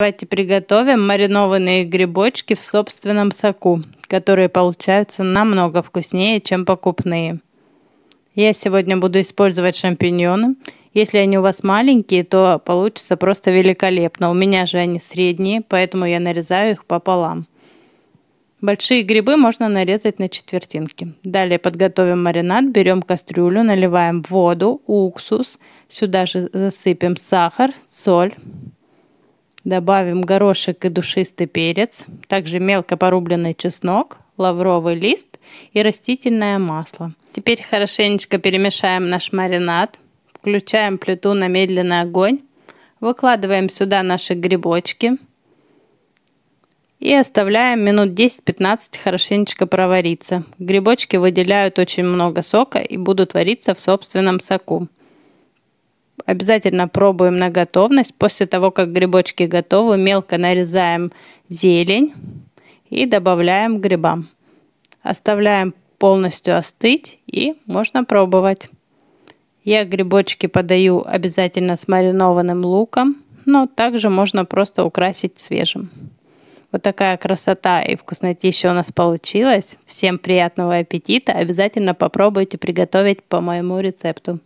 Давайте приготовим маринованные грибочки в собственном соку, которые получаются намного вкуснее, чем покупные. Я сегодня буду использовать шампиньоны. Если они у вас маленькие, то получится просто великолепно. У меня же они средние, поэтому я нарезаю их пополам. Большие грибы можно нарезать на четвертинки. Далее подготовим маринад, берем кастрюлю, наливаем воду, уксус, сюда же засыпем сахар, соль, Добавим горошек и душистый перец, также мелко порубленный чеснок, лавровый лист и растительное масло. Теперь хорошенечко перемешаем наш маринад, включаем плиту на медленный огонь, выкладываем сюда наши грибочки и оставляем минут 10-15 хорошенечко провариться. Грибочки выделяют очень много сока и будут вариться в собственном соку. Обязательно пробуем на готовность. После того, как грибочки готовы, мелко нарезаем зелень и добавляем грибам. Оставляем полностью остыть и можно пробовать. Я грибочки подаю обязательно с маринованным луком, но также можно просто украсить свежим. Вот такая красота и вкуснотища у нас получилась. Всем приятного аппетита. Обязательно попробуйте приготовить по моему рецепту.